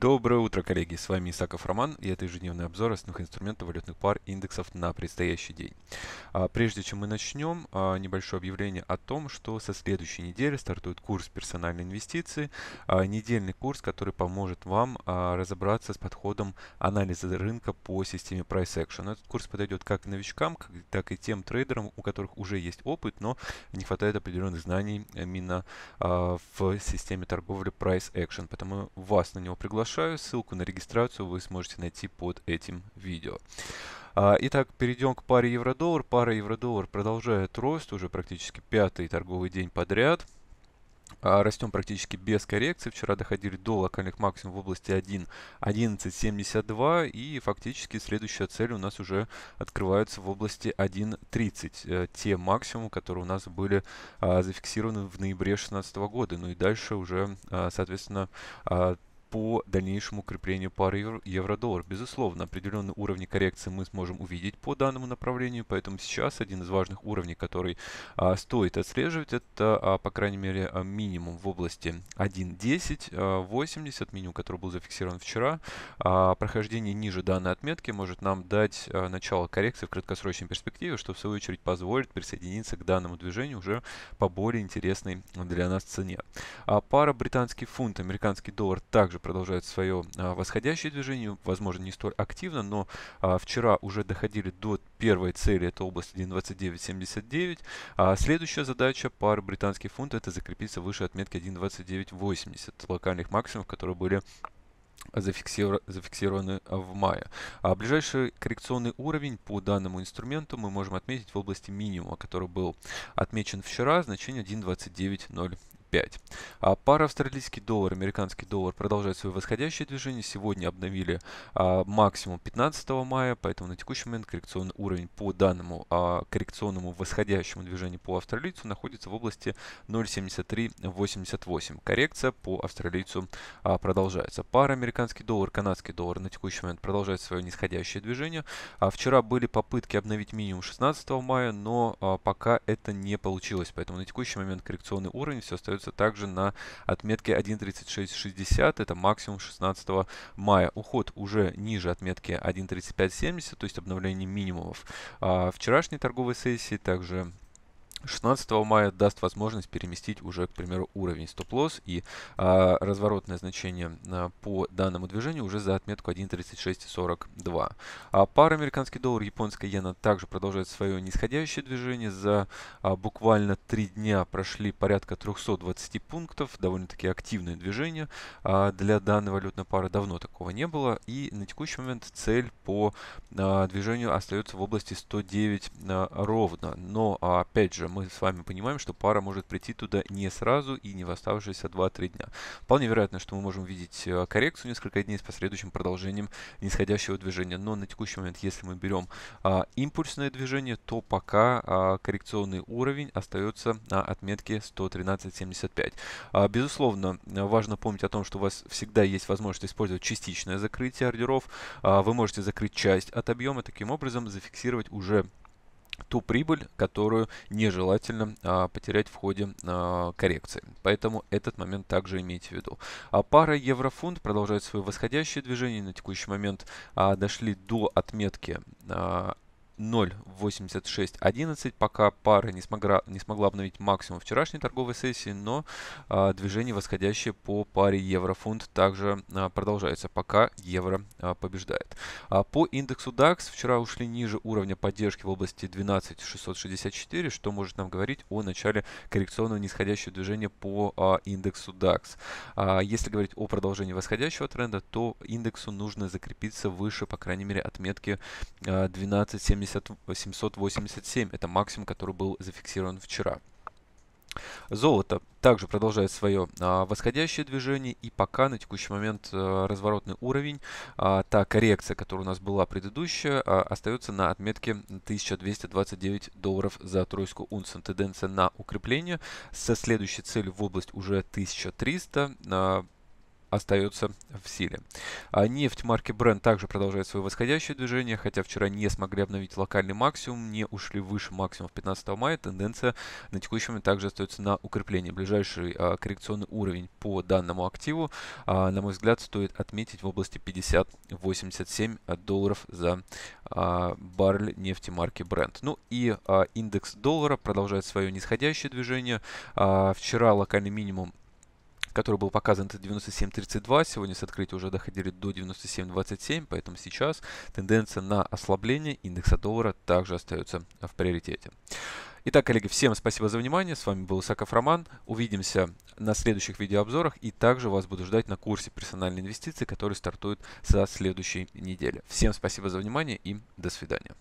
Доброе утро, коллеги! С вами Исаков Роман и это ежедневный обзор основных инструментов валютных пар индексов на предстоящий день. А, прежде чем мы начнем, а, небольшое объявление о том, что со следующей недели стартует курс персональной инвестиции, а, недельный курс, который поможет вам разобраться с подходом анализа рынка по системе Price Action. Этот курс подойдет как новичкам, так и тем трейдерам, у которых уже есть опыт, но не хватает определенных знаний именно в системе торговли Price Action, Поэтому вас на него приглашаю приглашаю. Ссылку на регистрацию вы сможете найти под этим видео. А, итак, перейдем к паре евро-доллар. Пара евро-доллар продолжает рост уже практически пятый торговый день подряд. А, растем практически без коррекции. Вчера доходили до локальных максимум в области 111.72 и фактически следующая цель у нас уже открывается в области 1.30. Э, те максимумы, которые у нас были а, зафиксированы в ноябре 2016 года. Ну и дальше уже, соответственно, по дальнейшему укреплению пары евро-доллар. Безусловно, определенные уровни коррекции мы сможем увидеть по данному направлению, поэтому сейчас один из важных уровней, который а, стоит отслеживать, это, а, по крайней мере, а, минимум в области 1.10.80 а, минимум, который был зафиксирован вчера. А, прохождение ниже данной отметки может нам дать а, начало коррекции в краткосрочной перспективе, что в свою очередь позволит присоединиться к данному движению уже по более интересной для нас цене. А, пара британский фунт, американский доллар также также продолжают свое а, восходящее движение, возможно, не столь активно, но а, вчера уже доходили до первой цели, это область 1.2979. А следующая задача пары британский фунт, это закрепиться выше отметки 1.2980, локальных максимумов, которые были зафиксированы в мае. А ближайший коррекционный уровень по данному инструменту мы можем отметить в области минимума, который был отмечен вчера, значение 1.29.08. 5. А пара австралийский доллар, американский доллар продолжает свое восходящее движение. Сегодня обновили а, максимум 15 мая, поэтому на текущий момент коррекционный уровень по данному а, коррекционному восходящему движению по австралийцу находится в области 0.7388. Коррекция по австралийцу а, продолжается. Пара американский доллар, канадский доллар на текущий момент продолжает свое нисходящее движение. А, вчера были попытки обновить минимум 16 мая, но а, пока это не получилось, поэтому на текущий момент коррекционный уровень все остается закрываются также на отметке 1.3660, это максимум 16 мая. Уход уже ниже отметки 1.3570, то есть обновление минимумов. А вчерашней торговой сессии также 16 мая даст возможность переместить уже, к примеру, уровень стоп-лосс и а, разворотное значение а, по данному движению уже за отметку 1.3642. А пара американский доллар, японская иена также продолжает свое нисходящее движение. За а, буквально 3 дня прошли порядка 320 пунктов, довольно-таки активное движение. А, для данной валютной пары давно такого не было. И на текущий момент цель по а, движению остается в области 109 а, ровно. Но, а, опять же, же мы с вами понимаем, что пара может прийти туда не сразу и не в оставшиеся 2-3 дня. Вполне вероятно, что мы можем видеть э, коррекцию несколько дней с последующим продолжением нисходящего движения. Но на текущий момент, если мы берем а, импульсное движение, то пока а, коррекционный уровень остается на отметке 113.75. А, безусловно, важно помнить о том, что у вас всегда есть возможность использовать частичное закрытие ордеров. А, вы можете закрыть часть от объема, таким образом зафиксировать уже ту прибыль, которую нежелательно а, потерять в ходе а, коррекции. Поэтому этот момент также имейте в виду. А пара еврофунт продолжает свое восходящее движение. На текущий момент а, дошли до отметки а, 0.8611. Пока пара не смогла, не смогла обновить максимум вчерашней торговой сессии, но а, движение восходящее по паре евро-фунт также а, продолжается, пока евро а, побеждает. А, по индексу DAX вчера ушли ниже уровня поддержки в области 12664, что может нам говорить о начале коррекционного нисходящего движения по а, индексу DAX. А, если говорить о продолжении восходящего тренда, то индексу нужно закрепиться выше, по крайней мере, отметки а, 1270 780, 787. Это максимум, который был зафиксирован вчера. Золото также продолжает свое а, восходящее движение и пока на текущий момент а, разворотный уровень, а, та коррекция, которая у нас была предыдущая, а, остается на отметке 1229 долларов за тройскую унцию. Тенденция на укрепление со следующей целью в область уже 1300. А, остается в силе. А нефть марки Brent также продолжает свое восходящее движение, хотя вчера не смогли обновить локальный максимум, не ушли выше максимума 15 мая. Тенденция на текущем также остается на укрепление. Ближайший а, коррекционный уровень по данному активу, а, на мой взгляд, стоит отметить в области 50-87 долларов за а, баррель нефти марки Brent. Ну и а, индекс доллара продолжает свое нисходящее движение. А, вчера локальный минимум который был показан, это 97.32. Сегодня с открытия уже доходили до 97.27, поэтому сейчас тенденция на ослабление индекса доллара также остается в приоритете. Итак, коллеги, всем спасибо за внимание. С вами был Исаков Роман. Увидимся на следующих видеообзорах. И также вас буду ждать на курсе персональной инвестиции, который стартует со следующей недели. Всем спасибо за внимание и до свидания.